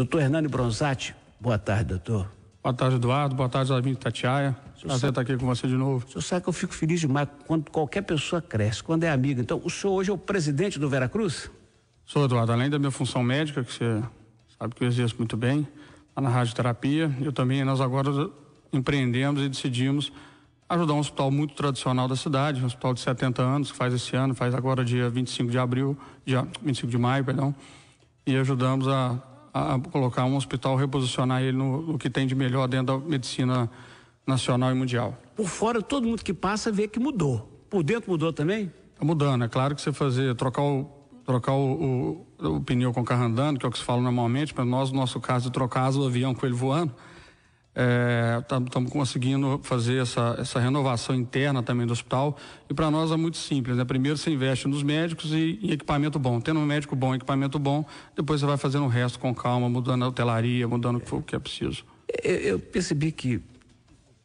Doutor Hernani Bronzatti, boa tarde, doutor. Boa tarde, Eduardo. Boa tarde, Lavinho Tatiaia. Prazer sabe, estar aqui com você de novo. O senhor sabe que eu fico feliz demais quando qualquer pessoa cresce, quando é amiga. Então, o senhor hoje é o presidente do Veracruz? Sou, Eduardo. Além da minha função médica, que você sabe que eu exerço muito bem, lá na radioterapia, eu também, nós agora empreendemos e decidimos ajudar um hospital muito tradicional da cidade, um hospital de 70 anos, que faz esse ano, faz agora dia 25 de abril, dia 25 de maio, perdão, e ajudamos a a colocar um hospital, reposicionar ele no, no que tem de melhor dentro da medicina nacional e mundial. Por fora, todo mundo que passa vê que mudou. Por dentro mudou também? Está mudando. É claro que você fazer, trocar o, trocar o, o, o pneu com o carro andando, que é o que se fala normalmente, mas nós, no nosso caso, trocar as do avião com ele voando, estamos é, conseguindo fazer essa, essa renovação interna também do hospital. E para nós é muito simples, né? Primeiro você investe nos médicos e em equipamento bom. Tendo um médico bom, equipamento bom, depois você vai fazendo o resto com calma, mudando a hotelaria, mudando o que for que é preciso. Eu, eu percebi que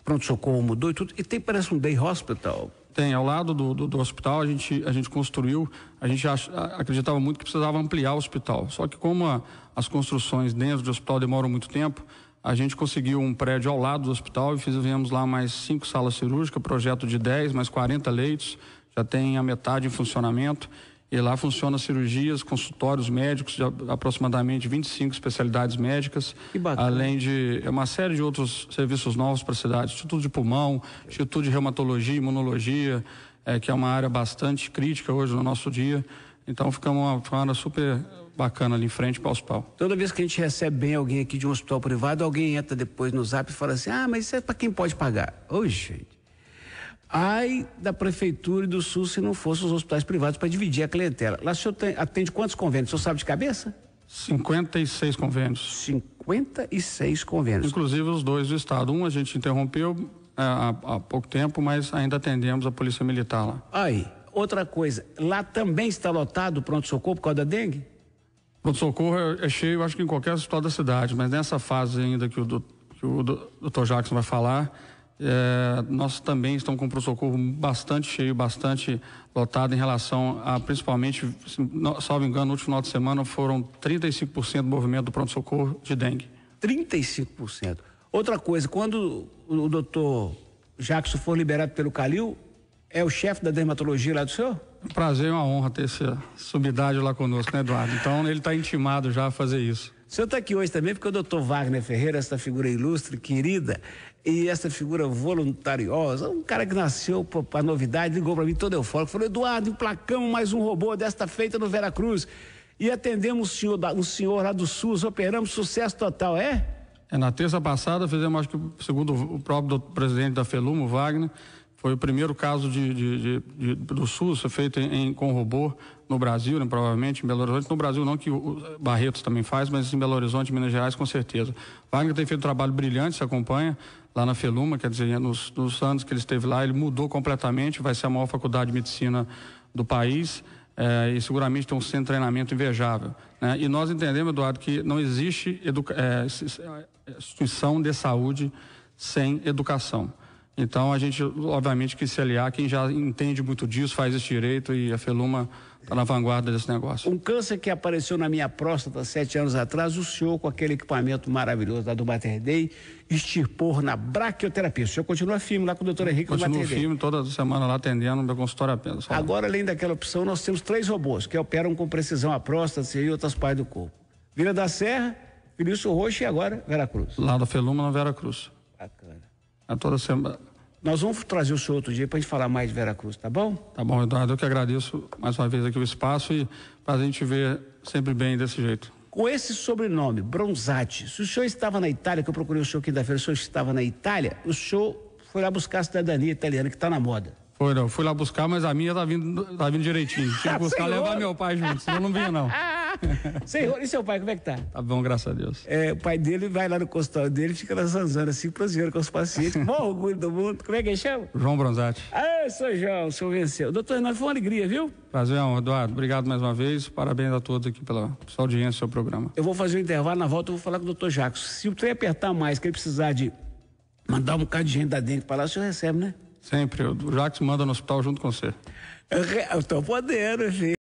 pronto-socorro mudou e tudo, e tem parece um day hospital. Tem, ao lado do, do, do, hospital a gente, a gente construiu, a gente ach, acreditava muito que precisava ampliar o hospital. Só que como a, as construções dentro do hospital demoram muito tempo, a gente conseguiu um prédio ao lado do hospital e fizemos lá mais cinco salas cirúrgicas, projeto de 10, mais 40 leitos, já tem a metade em funcionamento. E lá funciona cirurgias, consultórios médicos, de aproximadamente 25 especialidades médicas, além de é uma série de outros serviços novos para a cidade, Instituto de Pulmão, Instituto de Reumatologia, Imunologia, é, que é uma área bastante crítica hoje no nosso dia. Então ficamos uma, uma área super bacana ali em frente para Pau. Toda vez que a gente recebe bem alguém aqui de um hospital privado, alguém entra depois no zap e fala assim: ah, mas isso é para quem pode pagar. Oi gente. Ai da prefeitura e do SUS se não fossem os hospitais privados para dividir a clientela. Lá o senhor tem, atende quantos convênios? O senhor sabe de cabeça? 56 convênios. 56 convênios. Inclusive os dois do Estado. Um a gente interrompeu é, há, há pouco tempo, mas ainda atendemos a Polícia Militar lá. Aí. Outra coisa, lá também está lotado o pronto-socorro por causa da dengue? Pronto-socorro é, é, cheio, acho que em qualquer hospital da cidade, mas nessa fase ainda que o, do, que o doutor Jackson vai falar, é, nós também estamos com o pronto-socorro bastante cheio, bastante lotado em relação a, principalmente, se não, salvo engano, no último final de semana foram 35% do movimento do pronto-socorro de dengue. 35%. Outra coisa, quando o doutor Jackson for liberado pelo Calil, é o chefe da dermatologia lá do senhor? Prazer e uma honra ter essa subidade lá conosco, né, Eduardo? Então ele está intimado já a fazer isso. O senhor está aqui hoje também porque o doutor Wagner Ferreira, essa figura ilustre, querida, e essa figura voluntariosa, um cara que nasceu para a novidade, ligou para mim todo eufórico, falou, Eduardo, emplacamos mais um robô desta feita no Veracruz. E atendemos o senhor, o senhor lá do SUS, operamos sucesso total, é? É, na terça passada fizemos, acho que segundo o próprio presidente da Feluma, o Wagner, foi o primeiro caso de, de, de, do SUS feito em, em, com robô no Brasil, né, provavelmente em Belo Horizonte. No Brasil não, que o Barretos também faz, mas em Belo Horizonte, Minas Gerais, com certeza. Wagner tem feito um trabalho brilhante, se acompanha lá na Feluma, quer dizer, nos, nos anos que ele esteve lá, ele mudou completamente, vai ser a maior faculdade de medicina do país. É, e seguramente tem um centro de treinamento invejável. Né? E nós entendemos, Eduardo, que não existe é, instituição de saúde sem educação. Então a gente, obviamente, que se aliar quem já entende muito disso, faz esse direito e a Feluma está na vanguarda desse negócio. Um câncer que apareceu na minha próstata sete anos atrás, o senhor, com aquele equipamento maravilhoso da do Mater Day, extirpou na braquioterapia. O senhor continua firme lá com o doutor Henrique Continua do firme, toda semana lá atendendo meu consultório é apenas. Agora, além daquela opção, nós temos três robôs que operam com precisão a próstata assim, e outras partes do corpo. Vila da Serra, Vinícius Roxo e agora Veracruz. Lá da Feluma, na Veracruz. Bacana. A toda semana. Nós vamos trazer o senhor outro dia para a gente falar mais de Veracruz, tá bom? Tá bom, Eduardo. Eu que agradeço mais uma vez aqui o espaço e para a gente ver sempre bem desse jeito. Com esse sobrenome, Bronzati, se o senhor estava na Itália, que eu procurei o senhor quinta-feira, o senhor estava na Itália, o senhor foi lá buscar a cidadania italiana, que está na moda. Foi, não. Fui lá buscar, mas a minha tá vindo, tá vindo direitinho. Tinha que buscar levar meu pai junto, senão não vinha, não. Senhor, e seu pai, como é que tá? Tá bom, graças a Deus. É, o pai dele vai lá no consultório dele, fica na zanzana assim, prosseando com os pacientes, com orgulho do mundo. Como é que ele chama? João Bronzatti. Ah, sou João, o senhor venceu. Doutor Renato, foi uma alegria, viu? Prazer, Eduardo. Obrigado mais uma vez. Parabéns a todos aqui pela sua audiência, seu programa. Eu vou fazer o um intervalo, na volta eu vou falar com o doutor Jacques. Se o trem apertar mais, que ele precisar de mandar um bocado de gente da dentro para lá, o senhor recebe, né? Sempre. O Jacques manda no hospital junto com você. Eu, eu tô podendo, gente.